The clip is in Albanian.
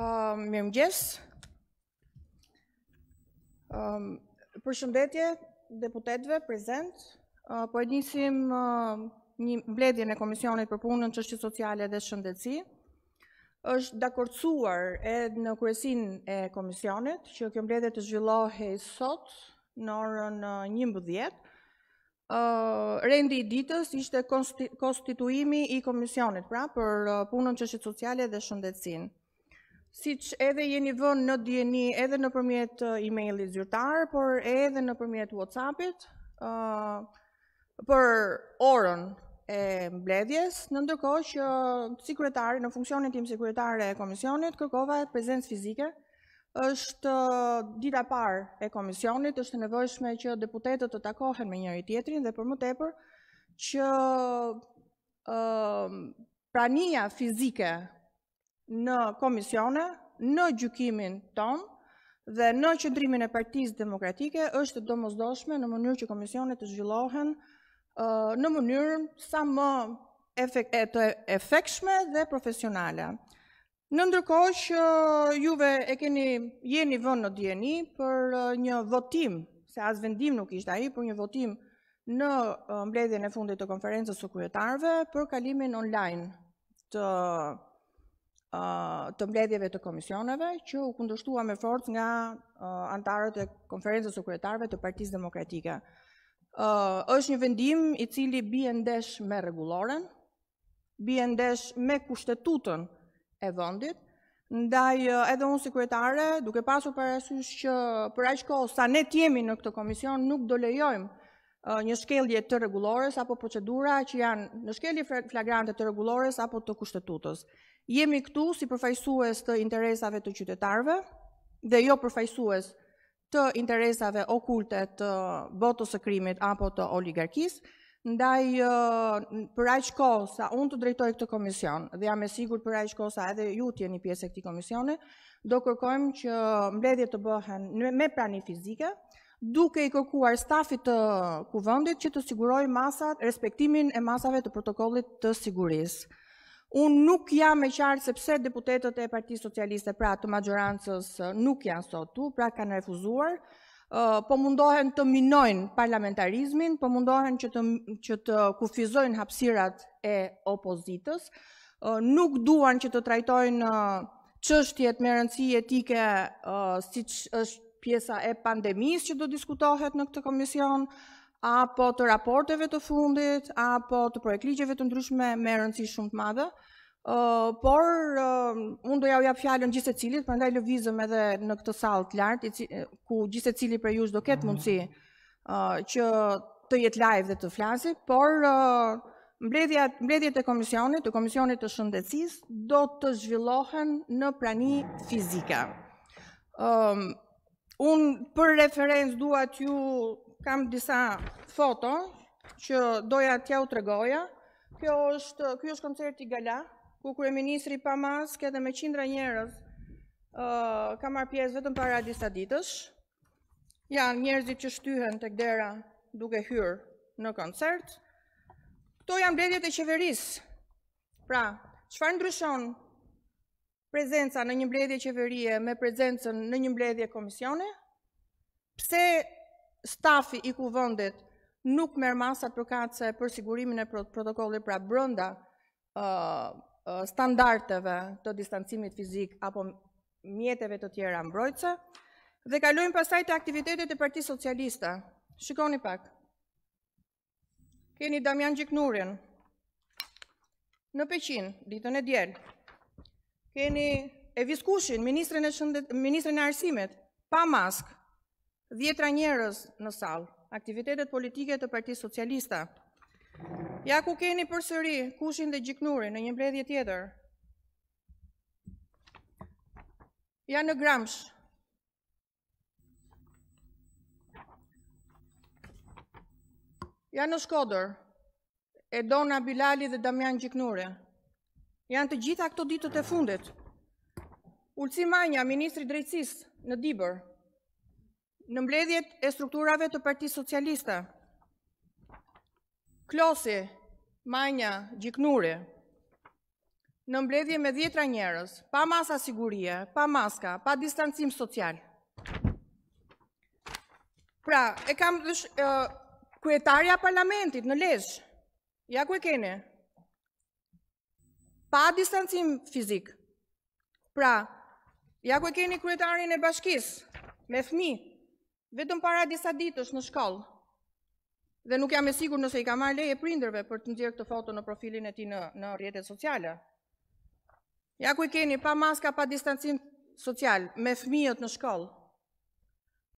Ehm, Mirë më ehm, Për shëndetje, deputetve, prezent, ehm, po e njësim një mbledje në Komisionit për punën qështë sociale dhe shëndetësi, është dakorcuar edhe në kërësin e Komisionit, që kjo mbledje të zhvillohi sot në orën një mbëdhjet, rendi i ditës ishte konstituimi i Komisionit, pra për punën qështë sociale dhe shëndetësinë si që edhe jeni vënë në djeni edhe në përmjet e-mailit zyrtarë, por edhe në përmjet Whatsappit, për orën e mbledhjes, në ndërkohë që sekretari, në funksionit tim sekretare e komisionit, kërkova e prezencë fizike, është dita par e komisionit, është nevojshme që deputetet të takohen me njëri tjetrin dhe për më tepër, që pranija fizike në komisione, në gjukimin tonë dhe në qëndrimin e partiz demokratike është do në mënyrë që komisione të zhvillohen në mënyrë sa më efekshme dhe profesionale. Në ndërkohë që juve e keni jeni vënë në djeni për një votim, se as vendim nuk ishtë aji, për një votim në mbledhjen e fundit të konferenzës të kujetarve për kalimin online të kujetarve të mbledhjeve të komisioneve, që u kundështua me forcë nga antarët e konferenzës u kretarve të partiz demokratike. është një vendim i cili bie ndesh me reguloren, bie ndesh me kushtetutën e vëndit, ndaj edhe unë si kretare, duke pasur për që për aqko sa ne tjemi në këtë komision, nuk do lejojmë një shkelje të regulores apo procedura që janë në shkelje flagrante të regulores apo të kushtetutës. Jemi këtu si përfajsues të interesave të qytetarve dhe jo përfajsues të interesave okulte të botës së krimit apo të oligarkis, ndaj për aq kohë sa unë të drejtoj këtë komision dhe jam e sigur për aq kohë sa edhe ju të jeni pjesë e këti komisione, do kërkojmë që mbledhje të bëhen me prani fizike, duke i kërkuar stafit të kuvëndit që të siguroj masat, respektimin e masave të protokollit të siguris. Unë nuk jam e qarë sepse deputetet e Parti Socialiste, pra të majorancës nuk janë sotu, pra kanë refuzuar, po mundohen të minojnë parlamentarizmin, po mundohen që të kufizojnë hapsirat e opozitës, nuk duan që të trajtojnë qështjet me rëndësi etike si që është pjesa e pandemis që do diskutohet në këtë komision, apo të raporteve të fundit, apo të projekt ligjeve të ndryshme me rëndësi shumë të madhe, por unë do ja u japë fjallën gjithse cilit, për ndaj lëvizëm edhe në këtë salë të lartë, ku gjithse cilit për jush do ketë mm. mundësi që të jetë live dhe të flasit, por mbledhjet e komisionit, të komisionit të shëndecis, do të zhvillohen në prani fizika. Unë për referens duat ju kam disa foto që doja tja u tregoja. Kjo është koncerti gala, ku kërë ministri pa maske dhe me qindra njerës ka marrë pjesë vetëm para disa ditësh. Janë njerëzit që shtyhen të kdera duke hyrë në koncert. Këto janë bledjet e qeverisë. Pra, qëfar ndryshonë prezenca në një mbledhje qeverie me prezencën në një mbledhje komisione? Pse stafi i vëndet nuk merë masat përkatëse për sigurimin e protokollit pra brënda standarteve të distancimit fizik apo mjetëve të tjera mbrojtëse? Dhe kalujmë pasaj të aktivitetet e parti socialista. Shikoni pak. Keni Damjan Gjiknurin. Në peqin, ditën e djerë keni e viskushin, ministrën e arsimet, pa mask, djetra njerës në sal, aktivitetet politike të partiz socialista. Ja ku keni për sëri kushin dhe gjiknuri në një mbledhje tjetër. Ja në gramsh. Ja në shkoder, Edona Bilali dhe Damjan Gjiknure janë të gjitha këto ditët e fundit. Ulci Manja, Ministri Drejtsis në Dibër, në mbledhjet e strukturave të Parti Socialista, Klosi, Manja, Gjiknuri, në mbledhje me djetra njerës, pa masa sigurie, pa maska, pa distancim social. Pra, e kam dhësh kuetarja parlamentit në lesh, ja ku e kene, pa distancim fizik. Pra, ja ku e keni kryetarin e bashkis, me fmi, vetëm para disa ditësh në shkollë, dhe nuk jam e sigur nëse i ka marrë leje prinderve për të ndjerë këtë foto në profilin e ti në, në rjetet sociale. Ja ku i keni pa maska, pa distancim social, me fmiët në shkollë,